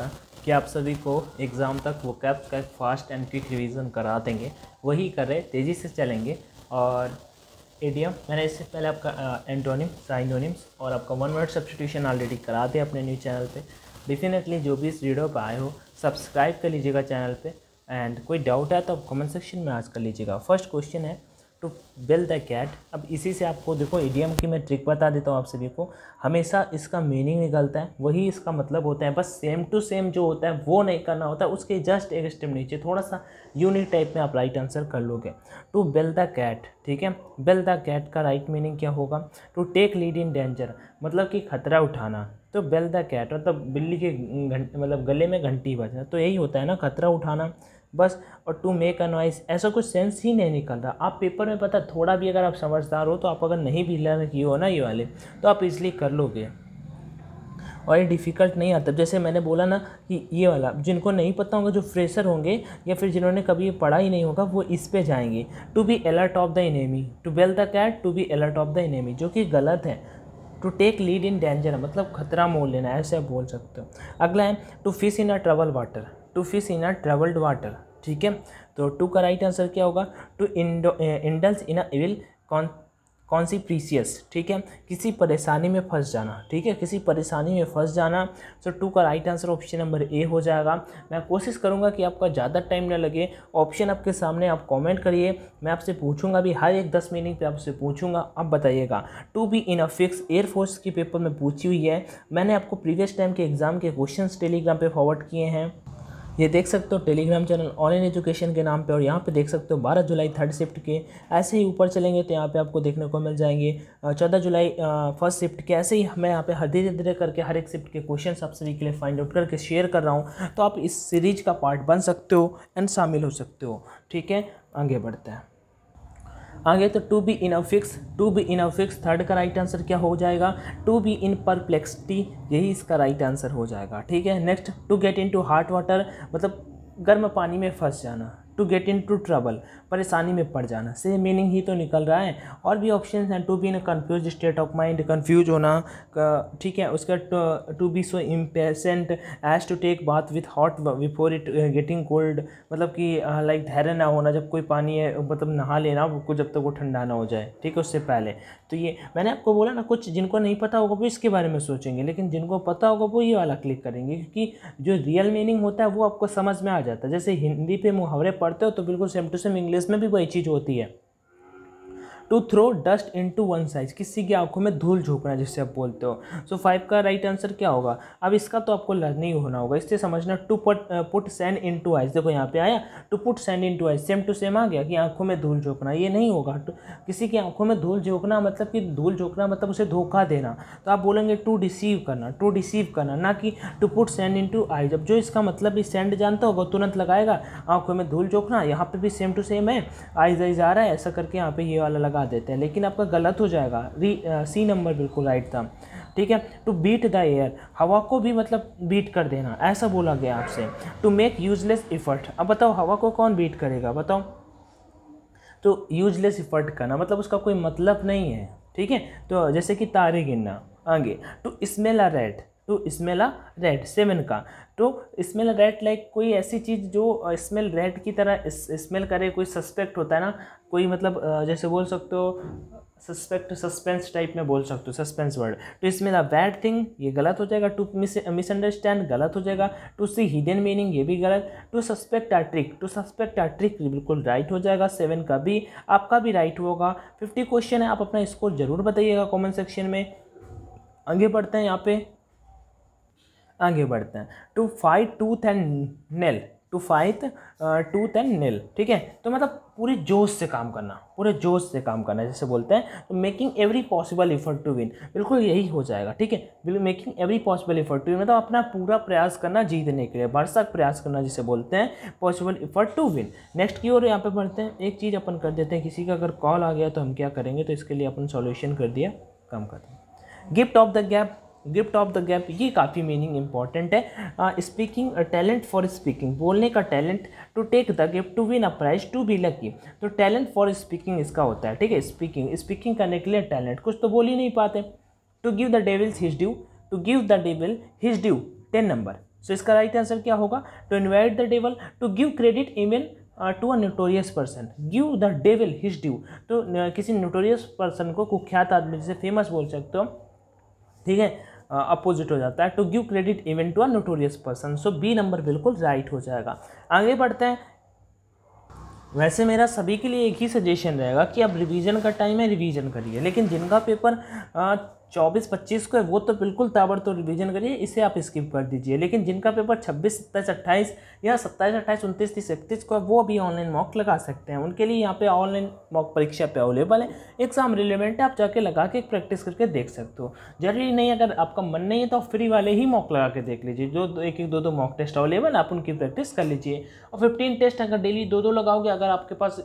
था कि आप सभी को एग्ज़ाम तक वो कैप्स का एक फास्ट एंड क्विक रिवीजन करा देंगे वही कर रहे तेज़ी से चलेंगे और एडीएम मैंने इससे पहले आपका एंटोनिम साइनोनिम्स और आपका वन वर्ड सब्सटीट्यूशन ऑलरेडी करा दिया अपने न्यू चैनल पे डेफिनेटली जो भी इस वीडियो पर आए हो सब्सक्राइब कर लीजिएगा चैनल पे एंड कोई डाउट है तो आप कमेंट सेक्शन में आज कर लीजिएगा फर्स्ट क्वेश्चन है टू बेल द कैट अब इसी से आपको देखो इडियम की मैं ट्रिक बता देता हूँ आप सभी को हमेशा इसका मीनिंग निकलता है वही इसका मतलब होता है बस सेम टू सेम जो होता है वो नहीं करना होता है उसके जस्ट एक स्टेप नीचे थोड़ा सा यूनिक टाइप में आप राइट आंसर कर लोगे टू बेल द कैट ठीक है बेल द कैट का राइट मीनिंग क्या होगा to take lead in danger मतलब कि खतरा उठाना तो बेल द कैट मतलब बिल्ली के मतलब गले में घंटी बजना तो यही होता है ना खतरा उठाना बस और टू मेक अ नॉइस ऐसा कुछ सेंस ही नहीं निकल रहा आप पेपर में पता थोड़ा भी अगर आप समझदार हो तो आप अगर नहीं भी लर्न किए हो ना ये वाले तो आप इसलिए कर लोगे और ये डिफ़िकल्ट नहीं आता जैसे मैंने बोला ना कि ये वाला जिनको नहीं पता होगा जो फ्रेशर होंगे या फिर जिन्होंने कभी ये पढ़ा ही नहीं होगा वो इस पे जाएंगे to be alert of the enemy to bell the cat to be alert of the enemy जो कि गलत है to take lead in danger मतलब खतरा मोल लेना ऐसे आप बोल सकते हो अगला है to fish in a trouble water to fish in a travelled water ठीक है तो टू का राइट आंसर क्या होगा टू इंडल्स इन अविल एविल कौन सी प्रीसियस ठीक है किसी परेशानी में फंस जाना ठीक है किसी परेशानी में फंस जाना सो so, टू का right answer option number A हो जाएगा मैं कोशिश करूंगा कि आपका ज़्यादा टाइम ना लगे ऑप्शन आपके सामने आप कमेंट करिए मैं आपसे पूछूंगा भी हर एक दस मिनट पे आपसे पूछूंगा आप बताइएगा to be in a fix air force के पेपर में पूछी हुई है मैंने आपको प्रीवियस टाइम के एग्ज़ाम के क्वेश्चन टेलीग्राम पर फॉरवर्ड किए हैं ये देख सकते हो टेलीग्राम चैनल ऑनलाइन एजुकेशन के नाम पे और यहाँ पे देख सकते हो 12 जुलाई थर्ड शिफ्ट के ऐसे ही ऊपर चलेंगे तो यहाँ पे आपको देखने को मिल जाएंगे चौदह जुलाई फर्स्ट शिफ्ट के ऐसे ही मैं यहाँ पे हर धीरे धीरे करके हर एक शिफ्ट के क्वेश्चन आप सभी के लिए फाइंड आउट करके शेयर कर रहा हूँ तो आप इस सीरीज का पार्ट बन सकते हो एंड शामिल हो सकते हो ठीक है आगे बढ़ते हैं आगे तो to be in a fix to be in a fix third का राइट आंसर क्या हो जाएगा टू बी इन परप्लेक्सिटी यही इसका राइट आंसर हो जाएगा ठीक है next to get into hot water मतलब गर्म पानी में फंस जाना to get into trouble परेशानी में पड़ जाना सेम मीनिंग ही तो निकल रहा है और भी ऑप्शन हैं to be in confuse state of mind confuse होना ठीक है उसका to be so impatient as to take bath with hot before it getting cold मतलब कि लाइक uh, धैर्य ना होना जब कोई पानी है मतलब नहा लेना उसको जब तक तो वो ठंडा ना हो जाए ठीक है उससे पहले तो ये मैंने आपको बोला ना कुछ जिनको नहीं पता होगा वो इसके बारे में सोचेंगे लेकिन जिनको पता होगा वो ये वाला क्लिक करेंगे क्योंकि जो रियल मीनिंग होता है वो आपको समझ में आ जाता है जैसे हिंदी पे मुहावरे पढ़ पढ़ते हो तो बिल्कुल सेम टू सेम इंग्लिश में भी वही चीज़ होती है to throw dust in to one's eyes किसी की आंखों में धूल झोंकना जिससे आप बोलते हो सो so, फाइव का राइट आंसर क्या होगा अब इसका तो आपको लर्न ही होना होगा इससे समझना to put put sand in to eyes देखो यहाँ पे आया to put sand in to eyes same to same आ गया कि आंखों में धूल झोंकना ये नहीं होगा किसी की आंखों में धूल झोंकना मतलब कि धूल झोंकना मतलब उसे धोखा देना तो आप बोलेंगे टू डिसीव करना टू डिसीव करना ना कि to put sand in to eyes अब जो इसका मतलब भी सैंड जानता होगा तुरंत लगाएगा आंखों में धूल झोंकना यहाँ पे भी सेम टू सेम है आइज आइज आ रहा है ऐसा करके यहाँ पे ये वाला लगा लगा देते हैं लेकिन आपका गलत हो जाएगा री सी नंबर बिल्कुल राइट था ठीक है टू बीट द एयर हवा को भी मतलब बीट कर देना ऐसा बोला गया आपसे टू मेक यूजलेस इफ़र्ट अब बताओ हवा को कौन बीट करेगा बताओ तो यूजलेस इफ़र्ट करना मतलब उसका कोई मतलब नहीं है ठीक है तो जैसे कि तारे गिनना आगे to smell a rat to smell a rat seven का तो स्मेल रेड लाइक कोई ऐसी चीज़ जो स्मेल रेड की तरह स्मेल करे कोई सस्पेक्ट होता है ना कोई मतलब जैसे बोल सकते हो सस्पेक्ट सस्पेंस टाइप में बोल सकते हो सस्पेंस वर्ड टू इसमें अ बैड थिंग ये गलत हो जाएगा टू मिस मिसअंडरस्टैंड गलत हो जाएगा टू सी हिडन मीनिंग ये भी गलत to suspect a trick to suspect a trick बिल्कुल राइट हो जाएगा सेवन का भी आपका भी राइट होगा फिफ्टी क्वेश्चन है आप अपना स्कोर ज़रूर बताइएगा कॉमेंट सेक्शन में आगे बढ़ते हैं यहाँ पे आगे बढ़ते हैं to fight tooth and nail to fight tooth and nail ठीक है तो मतलब पूरे जोश से काम करना पूरे जोश से काम करना जैसे बोलते हैं तो making every possible effort to win बिल्कुल यही हो जाएगा ठीक है making every possible effort to win मतलब अपना पूरा प्रयास करना जीतने के लिए भरसक प्रयास करना जिसे बोलते हैं possible effort to win next की ओर यहाँ पे बढ़ते हैं एक चीज़ अपन कर देते हैं किसी का अगर कॉल आ गया तो हम क्या करेंगे तो इसके लिए अपन सॉल्यूशन कर दिया कम कर दिया gift of the gab gift of the gab ये काफ़ी मीनिंग इंपॉर्टेंट है स्पीकिंग टैलेंट फॉर स्पीकिंग बोलने का talent to take the gift to win a prize to be lucky तो टैलेंट फॉर स्पीकिंग इसका होता है ठीक है स्पीकिंग स्पीकिंग करने के लिए टैलेंट कुछ तो बोल ही नहीं पाते to give the devil's his due to give the devil his due ten number so इसका राइट आंसर क्या होगा to invite the devil to give credit even to a notorious person give the devil his due तो किसी न्यूटोरियस person को कुख्यात आदमी जिसे famous बोल सकते हो ठीक है अपोजिट हो जाता है to give credit even to a notorious person so B number बिल्कुल राइट हो जाएगा आगे बढ़ते हैं वैसे मेरा सभी के लिए एक ही सजेशन रहेगा कि अब रिवीजन का टाइम है रिवीजन करिए लेकिन जिनका पेपर चौबीस पच्चीस को है वो तो बिल्कुल ताबड़तोड़ रिवीजन करिए इसे आप स्किप कर दीजिए लेकिन जिनका पेपर छब्बीस सत्ताईस अट्ठाईस या सत्ताईस अट्ठाईस उनतीस तीस इकतीस को है वो अभी ऑनलाइन मॉक लगा सकते हैं उनके लिए यहाँ पे ऑनलाइन मॉक परीक्षा पे अवेलेबल है एग्जाम रिलेवेंट है आप जाके लगा के प्रैक्टिस करके देख सकते हो जरूरी नहीं अगर आपका मन नहीं है तो आप फ्री वाले ही मॉक लगा के देख लीजिए जो एक एक दो दो मॉक टेस्ट अवेलेबल आप उनकी प्रैक्टिस कर लीजिए और फिफ्टीन टेस्ट अगर डेली दो दो लगाओगे अगर आपके पास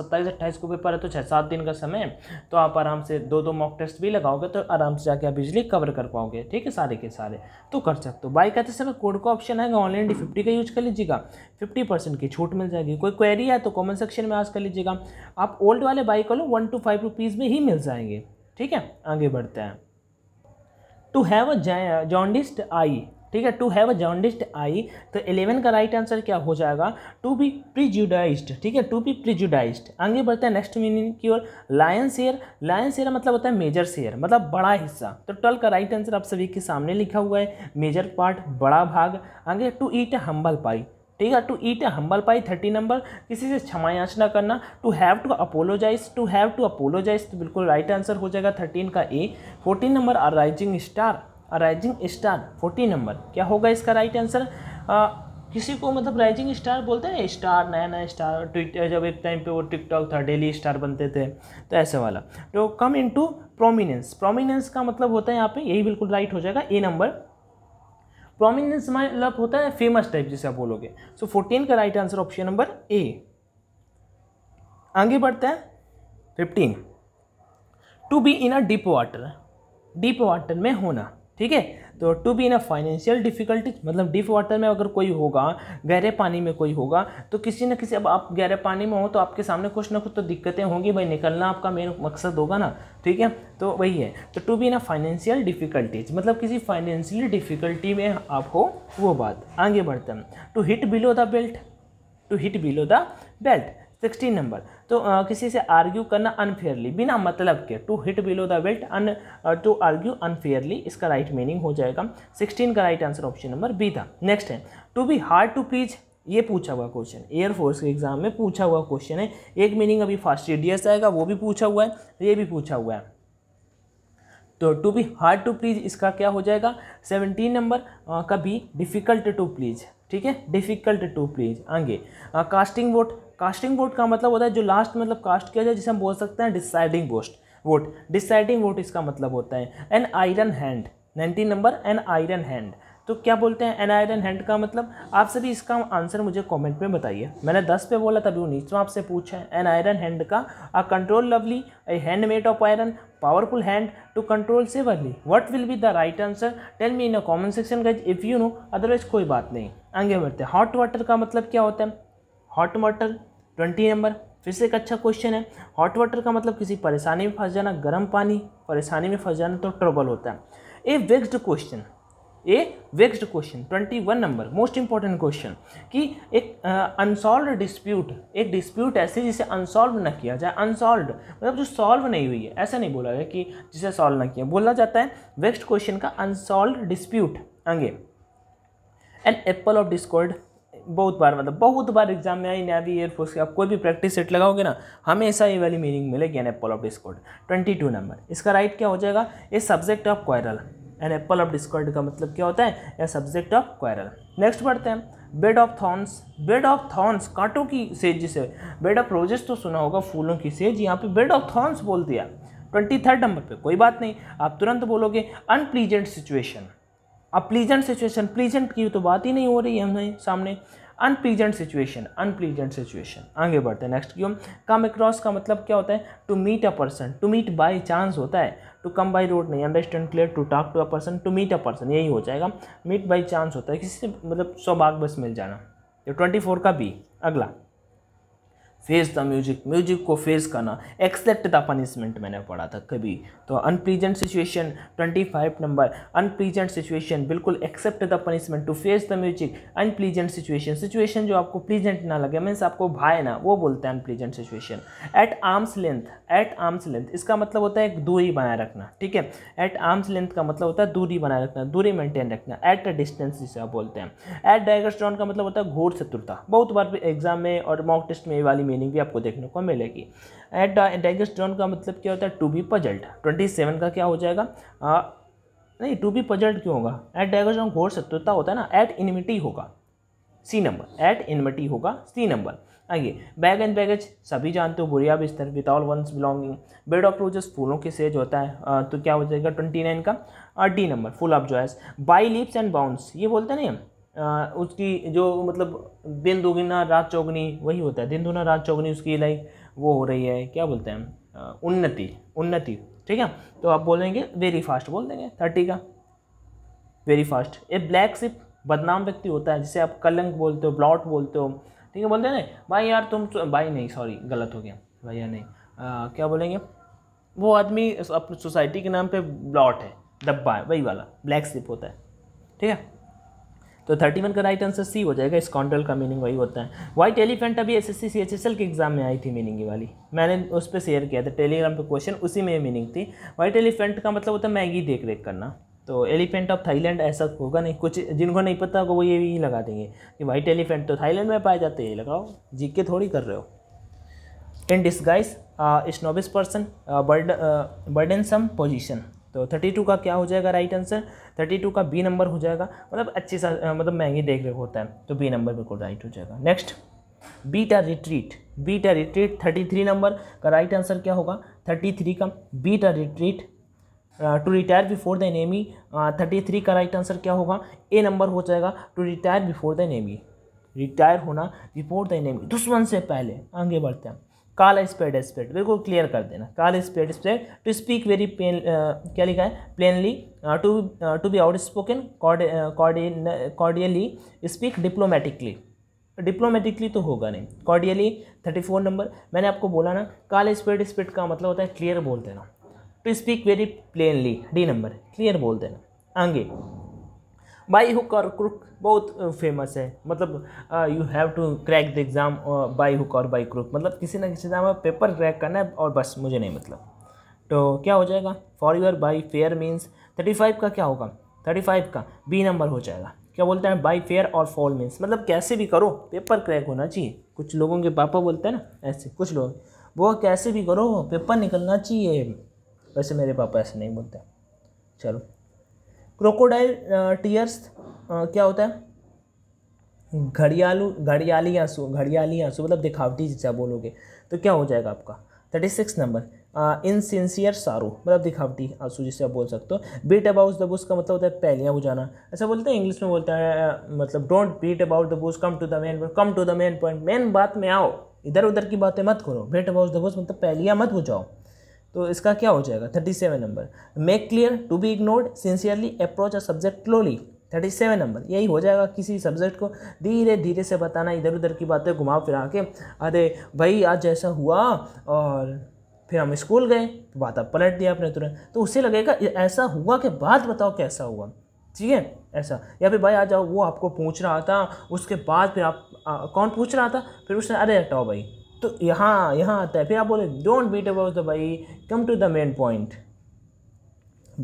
सत्ताईस अट्ठाईस को पेपर है तो छः सात दिन का समय तो आप आराम से दो दो मॉक टेस्ट भी लगाओगे तो आराम से जाके आप बिजली कवर कर पाओगे ठीक है सारे के सारे तो कर सकते हो बाई कहते समय कोड का ऑप्शन आएगा ऑनलाइन डी फिफ्टी का यूज कर लीजिएगा फिफ्टी परसेंट की छूट मिल जाएगी कोई क्वेरी है तो कॉमेंट सेक्शन में आज कर लीजिएगा आप ओल्ड वाले बाइक लो वन टू फाइव रुपीज़ में ही मिल जाएंगे ठीक है आगे बढ़ते हैं टू हैव अ जॉन्डिस्ट आई ठीक है to have a jaundiced eye तो इलेवन का राइट आंसर क्या हो जाएगा टू बी प्रीजुडाइज्ड ठीक है टू बी प्रिजुडाइज्ड आगे बढ़ते हैं नेक्स्ट मीनिंग की ओर लायन शेयर लायन शेयर मतलब होता है मेजर शेयर मतलब बड़ा हिस्सा तो ट्वेल्व का राइट आंसर आप सभी के सामने लिखा हुआ है मेजर पार्ट बड़ा भाग आगे to eat A humble pie ठीक है to eat humble pie thirty number किसी से क्षमा याचना करना to have to apologise to have to apologise तो बिल्कुल राइट आंसर हो जाएगा थर्टीन का A fourteen number are rising star rising star fourteen number क्या होगा इसका राइट आंसर किसी को मतलब राइजिंग स्टार बोलते हैं स्टार नया नया स्टार ट्विटर जब एक टाइम पे वो टिकटॉक था डेली स्टार बनते थे तो ऐसे वाला तो कम इनटू प्रोमिनेंस प्रोमिनेंस का मतलब होता है यहाँ पे यही बिल्कुल राइट हो जाएगा ए नंबर प्रोमिनेंस मतलब होता है फेमस टाइप जिसे आप बोलोगे सो फोर्टीन का right answer option number A आगे बढ़ते हैं fifteen to be in a deep water deep water में होना ठीक है तो to be in a financial difficulty मतलब डीप वाटर में अगर कोई होगा गहरे पानी में कोई होगा तो किसी न किसी अब आप गहरे पानी में हो तो आपके सामने कुछ ना कुछ तो दिक्कतें होंगी भाई निकलना आपका मेन मकसद होगा ना ठीक है तो वही है तो to be in a financial difficulties मतलब किसी फाइनेंशियल डिफिकल्टी में आप हो वो बात आगे बढ़ते हैं to hit below the belt to hit below the belt sixteen number तो आ, किसी से आर्ग्यू करना अनफेयरली बिना मतलब के to hit below the belt un to argue unfairly इसका राइट मीनिंग हो जाएगा सिक्सटीन का right answer option number B था नेक्स्ट है to be hard to please ये पूछा हुआ क्वेश्चन एयरफोर्स के एग्जाम में पूछा हुआ क्वेश्चन है एक मीनिंग अभी फास्ट ईडीएस आएगा वो भी पूछा हुआ है ये भी पूछा हुआ है तो to be hard to please इसका क्या हो जाएगा सेवनटीन नंबर कभी डिफ़िकल्ट टू प्लीज ठीक है डिफ़िकल्ट टू प्लीज आगे कास्टिंग वोट कास्टिंग वोट का मतलब होता है जो लास्ट मतलब कास्ट किया जाए जिसे हम बोल सकते हैं deciding vote vote deciding vote इसका मतलब होता है an iron hand nineteen number an iron hand तो क्या बोलते हैं एन आयरन हैंड का मतलब आप सभी इसका आंसर मुझे कमेंट में बताइए मैंने दस पे बोला तभी उन्नीस में आपसे पूछा है एन आयरन हैंड का आ control lovely a hand made of iron powerful hand to control severely what will be the right answer tell me in a comment section cause if you know otherwise कोई बात नहीं आगे बढ़ते हैं hot water का मतलब क्या होता है हॉट वाटर ट्वेंटी नंबर फिर से एक अच्छा क्वेश्चन है हॉट वाटर का मतलब किसी परेशानी में फंस जाना गर्म पानी परेशानी में फंस जाना तो ट्रबल होता है a vexed question a vexed question twenty one number most important question कि एक अनसॉल्व डिस्प्यूट एक डिस्प्यूट ऐसी जिसे अनसॉल्व ना किया जाए अनसॉल्व मतलब जो सॉल्व नहीं हुई है ऐसा नहीं बोला गया कि जिसे सॉल्व ना किया बोला जाता है वेक्स्ड क्वेश्चन का अनसॉल्व डिस्प्यूट आगे एन एप्पल ऑफ डिस्कॉर्ड बहुत बार मतलब बहुत बार एग्जाम में आई नेवी एयरफोर्स की आप कोई भी प्रैक्टिस सेट लगाओगे ना हमेशा ये वाली मीनिंग मिलेगी an apple of discord twenty two number इसका राइट क्या हो जाएगा a subject of quarrel an apple of discord का मतलब क्या होता है a subject of quarrel next पढ़ते हैं bed of thorns bed of thorns कांटों की सेज जिसे बेड ऑफ रोजेस तो सुना होगा फूलों की सेज यहाँ पे बेड ऑफ थॉर्न्स बोल दिया ट्वेंटी थर्ड नंबर पे कोई बात नहीं आप तुरंत बोलोगे अनप्लीजेंट सिचुएशन अब प्लीजेंट सिचुएशन प्लीजेंट की तो बात ही नहीं हो रही है हमें सामने अनप्लीजेंट सिचुएशन अनप्लीजेंट सिचुएशन आगे बढ़ते हैं नेक्स्ट क्यों कम अक्रॉस का मतलब क्या होता है to meet a person to meet by chance होता है टू कम बाय रोड नहीं understand clear to talk to a person to meet a person यही हो जाएगा मीट बाय चांस होता है किसी से मतलब सौभाग्य बस मिल जाना ये ट्वेंटी फोर का बी अगला फेस द म्यूजिक म्यूजिक को फेस करना एक्सेप्ट द पनिशमेंट मैंने पढ़ा था कभी तो unpleasant situation twenty five number unpleasant situation बिल्कुल accept the punishment to face the music unpleasant situation situation जो आपको प्रीजेंट ना लगे मीन्स आपको भाई ना वो बोलते हैं unpleasant situation at arm's length at arm's length इसका मतलब होता है एक दूरी बनाए रखना ठीक है एट आर्म्स लेंथ का मतलब होता है दूरी बनाए रखना दूरी मेंटेन रखना एट अ डिस्टेंस जिसे आप बोलते हैं एट डायगर का मतलब होता है घोर शत्रुता बहुत बार एग्जाम में और मॉक टेस्ट में ये वाली मीनिंग भी आपको देखने को मिलेगी एट डैगेस्ट जोन का मतलब क्या होता है to be puzzled twenty seven का क्या हो जाएगा आ, uh, नहीं टू बी पजल्ट क्यों होगा एट डैगेस्ट जोन घोर शत्रुता होता है ना एट इनमिटी होगा सी नंबर एट इनमिटी होगा सी नंबर आइए बैग एंड बैगेज सभी जानते हो बुरिया बिस्तर with all one's belonging bed of roses फूलों के सेज होता है आ, uh, तो क्या हो जाएगा ट्वेंटी नाइन का D number full of joys by leaps and bounds ये बोलते हैं ना उसकी जो मतलब दिन दोगुना रात चौगनी वही होता है दिन दोगुना रात चौगनी उसकी लाइक वो हो रही है क्या बोलते हैं उन्नति उन्नति ठीक है तो आप बोलेंगे वेरी फास्ट बोल देंगे थर्टी का वेरी फास्ट ये ब्लैक सिप बदनाम व्यक्ति होता है जिसे आप कलंक बोलते हो ब्लॉट बोलते हो ठीक है बोलते हैं ना भाई यार तुम तो, भाई नहीं सॉरी गलत हो गया भाई यार नहीं आ, क्या बोलेंगे वो आदमी अपनी सोसाइटी के नाम पे ब्लॉट है डब्बा है वही वाला ब्लैक सिप होता है ठीक है तो थर्टी वन का राइट आंसर सी हो जाएगा स्कॉन्ड्रल का मीनिंग वही होता है वाइट एलिफेंट अभी S S C C H S L के एग्जाम में आई थी मीनिंग वाली मैंने उस पर शेयर किया था टेलीग्राम पे क्वेश्चन उसी में मीनिंग थी वाइट एलिफेंट का मतलब होता है मैगी देख रेख करना तो एलिफेंट ऑफ थाईलैंड ऐसा होगा नहीं कुछ जिनको नहीं पता होगा वो ये भी लगा देंगे कि वाइट एलिफेंट तो थाईलैंड में पाए जाते हैं लगाओ जी के थोड़ी कर रहे हो in disguise snobbish person burdensome position तो थर्टी टू का क्या हो जाएगा राइट आंसर थर्टी टू का बी नंबर हो जाएगा मतलब अच्छी सा मतलब महंगी देख रेख होता है तो बी नंबर बिल्कुल राइट हो जाएगा next beat a retreat beat a retreat thirty three number का राइट आंसर क्या होगा थर्टी थ्री का beat a retreat to retire before the enemy thirty three का राइट आंसर क्या होगा ए नंबर हो जाएगा to retire before the enemy retire होना बिफोर द नेमी दुश्मन से पहले आगे बढ़ते हैं काल स्पेड स्पेड बिल्कुल क्लियर कर देना call spade spade to speak very plain क्या लिखा है plainly to to be outspoken cordially speak diplomatically diplomatically तो होगा नहीं कॉर्डियली थर्टी फोर नंबर मैंने आपको बोला ना काल स्पेड स्पेड का मतलब होता है क्लियर बोल देना to speak very plainly D number clear बोल देना आगे बाई हुक और क्रुक बहुत फेमस है मतलब you have to crack the exam by hook और बाई क्रुक मतलब किसी ना किसी एग्जाम में पेपर क्रैक करना है और बस मुझे नहीं मतलब तो क्या हो जाएगा for your by fair means thirty five का क्या होगा थर्टी फाइव का बी नंबर हो जाएगा क्या बोलते हैं बाई फेयर और फॉल मीन्स मतलब कैसे भी करो पेपर क्रैक होना चाहिए कुछ लोगों के पापा बोलते हैं ना ऐसे कुछ लोग वो कैसे भी करो पेपर निकलना चाहिए वैसे मेरे पापा ऐसे नहीं बोलते चलो क्रोकोडाइल टीयर्स uh, uh, क्या होता है घड़ियालू घड़ियाली आंसू घड़ियाली आंसू मतलब दिखावटी जैसा बोलोगे तो क्या हो जाएगा आपका थर्टी सिक्स नंबर इनसिंसियर सारू मतलब दिखावटी आंसू जिसे आप बोल सकते हो बीट अबाउट द बुश का मतलब होता है पहलियाँ बुझाना ऐसा बोलते हैं इंग्लिश में बोलता है uh, मतलब don't beat about the bush come to the main point come to the main point main बात में आओ इधर उधर की बातें मत करो बीट अबाउट द बुश मतलब पहलियाँ मत बुझाओ तो इसका क्या हो जाएगा thirty seven number make clear to be ignored sincerely approach a subject slowly thirty seven number यही हो जाएगा किसी सब्जेक्ट को धीरे धीरे से बताना इधर उधर की बातें घुमा फिरा के अरे भाई आज जैसा हुआ और फिर हम स्कूल गए बात आप पलट दिया आपने तुरंत तो उसे लगेगा ऐसा हुआ के बाद बताओ कैसा हुआ ठीक है ऐसा या फिर भाई आ जाओ वो आपको पूछ रहा था उसके बाद फिर आप आ, कौन पूछ रहा था फिर उसने अरे हटाओ भाई तो यहाँ यहाँ आता है फिर आप बोले डोंट बीट अबाउट द भाई come to the main point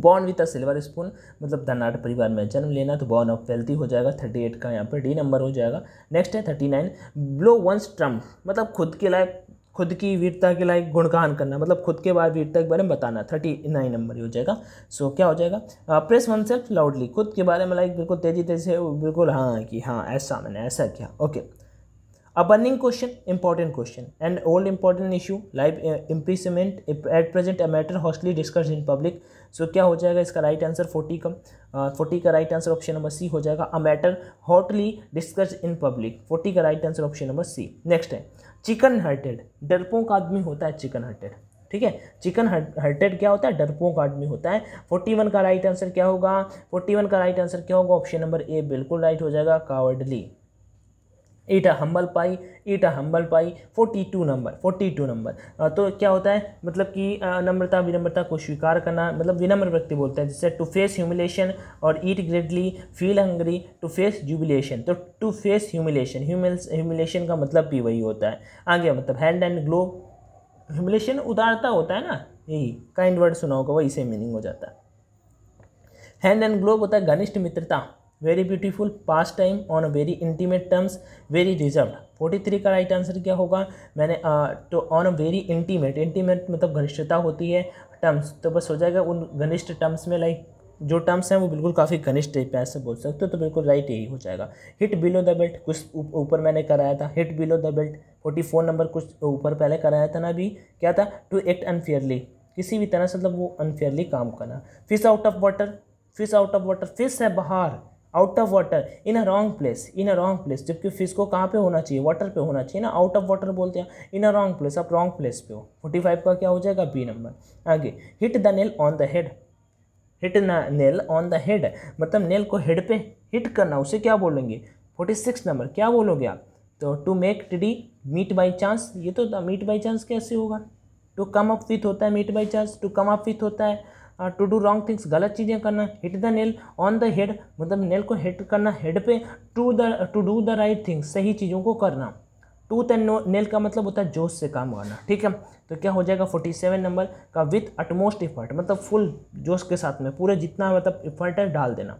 born with a silver spoon मतलब धनाट परिवार में जन्म लेना तो बॉर्न ऑफ वेल्थी हो जाएगा थर्टी एट का यहाँ पर डी नंबर हो जाएगा नेक्स्ट है thirty nine blow one's trump मतलब खुद के लायक खुद की वीरता के लायक गुणगान करना मतलब खुद के बाद वीरता के बारे में बताना थर्टी नाइन नंबर हो जाएगा सो क्या हो जाएगा प्रेस वन सेल्फ लाउडली खुद के बारे में लाइक बिल्कुल तेज़ी तेज़ी से बिल्कुल हाँ कि हाँ ऐसा मैंने ऐसा किया okay okay. A burning question, important question, and old important issue, live uh, imprisonment, at present a matter hotly discussed in public. So क्या हो जाएगा इसका राइट आंसर फोर्टी का फोर्टी का right answer option number C हो जाएगा a matter hotly discussed in public forty का right answer option number C next है चिकन हर्टेड डरपों का आदमी होता है चिकन हर्टेड ठीक है चिकन हर्टेड क्या होता है डरपों का आदमी होता है फोर्टी वन का राइट आंसर क्या होगा फोर्टी वन का राइट आंसर क्या होगा ऑप्शन नंबर ए बिल्कुल राइट हो जाएगा cowardly eat humble pie eat humble pie forty two number forty two number तो क्या होता है मतलब कि नम्रता विनम्रता को स्वीकार करना मतलब विनम्र व्यक्ति बोलते हैं जैसे टू फेस ह्यूमिलेशन और eat greatly feel hungry to face jubilation तो टू फेस ह्यूमिलेशन ह्यूमिलेशन का मतलब भी वही होता है आगे मतलब हैंड एंड ग्लो ह्यूमिलेशन उदारता होता है ना यही काइंड वर्ड सुना होगा वही से मीनिंग हो जाता है हैंड एंड ग्लोब होता है घनिष्ठ मित्रता very beautiful pass time on very intimate terms very reserve forty three का राइट आंसर क्या होगा मैंने तो ऑन वेरी इंटीमेट इंटीमेट मतलब घनिष्ठता होती है टर्म्स तो बस हो जाएगा उन घनिष्ठ टर्म्स में लाइक जो टर्म्स हैं वो बिल्कुल काफ़ी घनिष्ठ टाइप ऐसे बोल सकते हो तो बिल्कुल राइट यही हो जाएगा हिट बिलो द बेल्ट कुछ ऊपर मैंने कराया था hit below the belt forty four number कुछ ऊपर पहले कराया था ना अभी क्या था टू एक्ट अनफेयरली किसी भी तरह से मतलब वो अनफेयरली काम करना fish out of water fish out of water fish है बाहर out of water in a wrong place in a wrong place जबकि फिश को कहाँ पे होना चाहिए वाटर पे होना चाहिए ना आउट ऑफ वाटर बोलते हैं इन अ रॉन्ग प्लेस आप रॉन्ग प्लेस पे हो फोर्टी फाइव का क्या हो जाएगा बी नंबर आगे hit the nail on the head hit nail on the head मतलब नेल को हेड पे हिट करना उसे क्या बोलेंगे फोर्टी सिक्स नंबर क्या बोलोगे आप तो to make tidy meet by chance ये तो मीट बाई चांस कैसे होगा टू कम अप विथ होता है meet by chance to come up with होता है टू डू रॉन्ग थिंग्स गलत चीज़ें करना hit the nail on the head मतलब नेल को हिट करना हेड पे to the to do the right things सही चीज़ों को करना टू एंड नेल का मतलब होता है जोश से काम करना ठीक है तो क्या हो जाएगा फोर्टी सेवन नंबर का विथ अटमोस्ट इफर्ट मतलब फुल जोश के साथ में पूरे जितना मतलब इफर्ट है डाल देना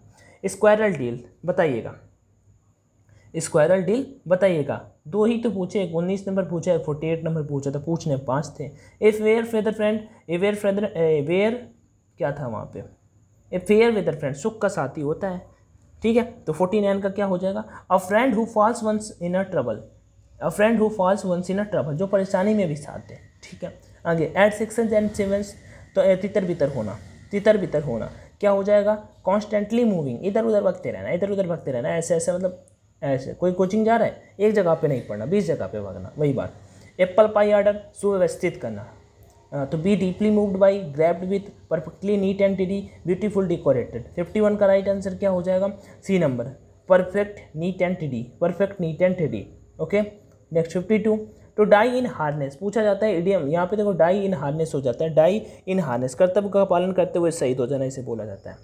स्क्वायरल डील बताइएगा स्क्वायरल डील बताइएगा दो ही तो पूछे एक उन्नीस नंबर पूछा एक फोर्टी एट नंबर पूछा तो पूछने पाँच थे if where feather friend a where feather where क्या था वहाँ पे ए फेयर वेदर फ्रेंड सुख का साथी होता है ठीक है तो फोर्टी नाइन का क्या हो जाएगा a friend who falls one's in a trouble a friend who falls one's in a trouble जो परेशानी में भी साथ दे ठीक है आगे एट सिक्स एंड सेवन्स तो तितर बितर होना तितर बितर होना क्या हो जाएगा कॉन्स्टेंटली मूविंग इधर उधर भगते रहना इधर उधर भगते रहना ऐसे ऐसे मतलब ऐसे कोई कोचिंग जा रहा है एक जगह पे नहीं पढ़ना बीस जगह पे भागना वही बात एप्पल पाई आर्डर सुव्यवस्थित करना तो be deeply moved by grabbed with perfectly neat and tidy beautiful decorated fifty one का राइट आंसर क्या हो जाएगा C number perfect neat and tidy perfect neat and tidy okay next fifty two तो die in harness पूछा जाता है idiom यहाँ पे देखो डाई इन हार्नेस हो जाता है डाई इन हार्नेस कर्तव्य का पालन करते हुए शहीद हो जाना इसे बोला जाता है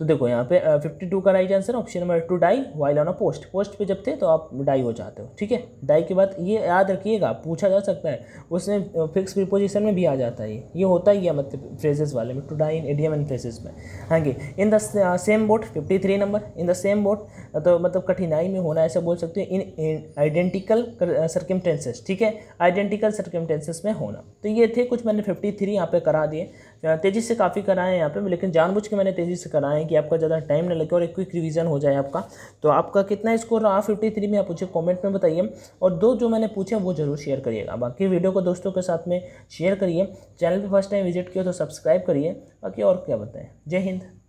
तो देखो यहाँ पे फिफ्टी टू का right answer option number to die while on a post post पे जब थे तो आप डाई हो जाते हो ठीक है डाई के बाद ये याद रखिएगा पूछा जा सकता है उसमें फिक्स प्रीपोजिशन में भी आ जाता है ये होता ही है मतलब फ्रेजेस वाले में to die in idiom and phrases में हाँ जी in the same boat fifty three number in the same boat तो मतलब कठिनाई में होना ऐसा बोल सकते हो इन आइडेंटिकल सर्कमटेंसेस ठीक है आइडेंटिकल सर्कमटेंसेस में होना तो ये थे कुछ मैंने फिफ्टी थ्री यहाँ पे करा दिए तेज़ी से काफ़ी कराएँ यहाँ पे लेकिन जानबूझ के मैंने तेज़ी से कराएँ कि आपका ज़्यादा टाइम ना लगे और एक क्विक रिवीजन हो जाए आपका तो आपका कितना स्कोर रहा फिफ्टी थ्री में आप पूछे कॉमेंट में बताइए और दो जो मैंने पूछे वो ज़रूर शेयर करिएगा बाकी वीडियो को दोस्तों के साथ में शेयर करिए चैनल पर फर्स्ट टाइम विजिट किया तो सब्सक्राइब करिए बाकी और क्या बताएँ जय हिंद